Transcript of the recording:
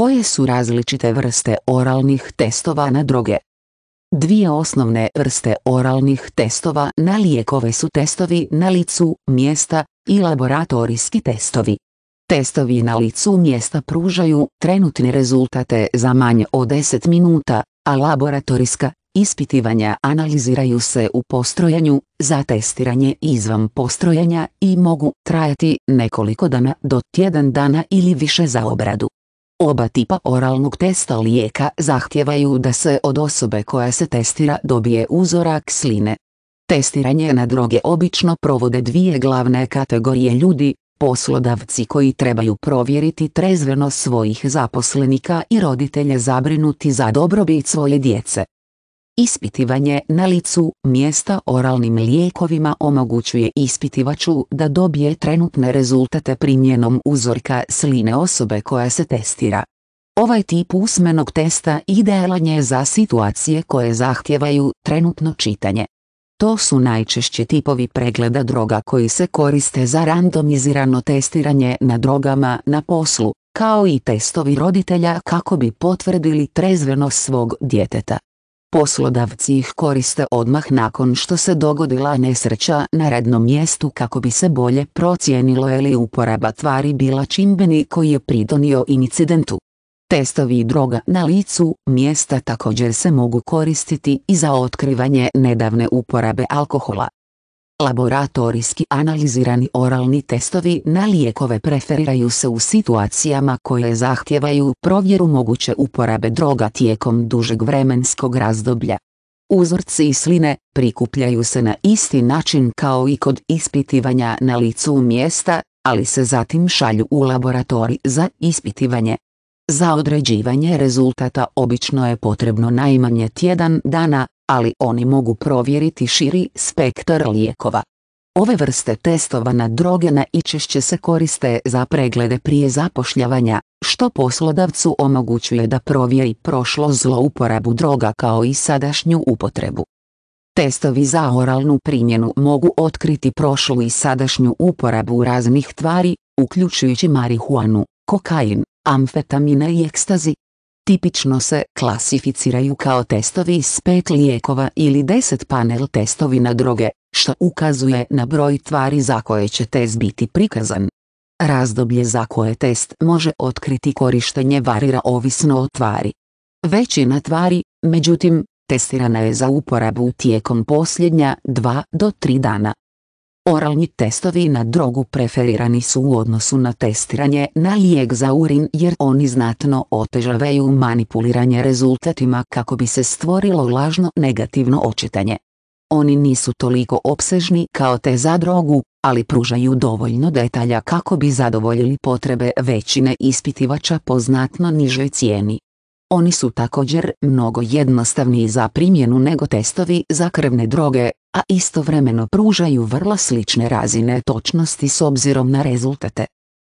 koje su različite vrste oralnih testova na droge. Dvije osnovne vrste oralnih testova na lijekove su testovi na licu mjesta i laboratorijski testovi. Testovi na licu mjesta pružaju trenutne rezultate za manje od 10 minuta, a laboratorijska ispitivanja analiziraju se u postrojenju za testiranje izvan postrojenja i mogu trajati nekoliko dana do tjedan dana ili više za obradu. Oba tipa oralnog testa lijeka zahtijevaju da se od osobe koja se testira dobije uzorak sline. Testiranje na droge obično provode dvije glavne kategorije ljudi, poslodavci koji trebaju provjeriti trezveno svojih zaposlenika i roditelje zabrinuti za dobrobit svoje djece. Ispitivanje na licu mjesta oralnim lijekovima omogućuje ispitivaču da dobije trenutne rezultate primjenom uzorka sline osobe koja se testira. Ovaj tip usmenog testa idealan je za situacije koje zahtijevaju trenutno čitanje. To su najčešće tipovi pregleda droga koji se koriste za randomizirano testiranje na drogama na poslu, kao i testovi roditelja kako bi potvrdili trezvenost svog djeteta. Poslodavci ih koriste odmah nakon što se dogodila nesreća na radnom mjestu kako bi se bolje procijenilo je li uporaba tvari bila čimbeni koji je pridonio incidentu. Testovi droga na licu mjesta također se mogu koristiti i za otkrivanje nedavne uporabe alkohola. Laboratorijski analizirani oralni testovi na lijekove preferiraju se u situacijama koje zahtijevaju provjeru moguće uporabe droga tijekom dužeg vremenskog razdoblja. Uzorci i sline prikupljaju se na isti način kao i kod ispitivanja na licu mjesta, ali se zatim šalju u laboratorij za ispitivanje. Za određivanje rezultata obično je potrebno najmanje tjedan dana, ali oni mogu provjeriti širi spektar lijekova. Ove vrste testova na droge najčešće se koriste za preglede prije zapošljavanja, što poslodavcu omogućuje da provjeri prošlo zlouporabu droga kao i sadašnju upotrebu. Testovi za oralnu primjenu mogu otkriti prošlu i sadašnju uporabu raznih tvari, uključujući marihuanu, kokain, amfetamine i ekstazi, tipično se klasificiraju kao testovi iz pet lijekova ili deset panel testovi na droge, što ukazuje na broj tvari za koje će test biti prikazan. Razdoblje za koje test može otkriti korištenje varira ovisno o tvari. Većina tvari, međutim, testirana je za uporabu tijekom posljednja 2 do tri dana, Oralni testovi na drogu preferirani su u odnosu na testiranje na lijek za urin jer oni znatno otežavaju manipuliranje rezultatima kako bi se stvorilo lažno negativno očitanje. Oni nisu toliko opsežni kao te za drogu, ali pružaju dovoljno detalja kako bi zadovoljili potrebe većine ispitivača po znatno nižoj cijeni. Oni su također mnogo jednostavniji za primjenu nego testovi za krvne droge a istovremeno pružaju vrlo slične razine točnosti s obzirom na rezultate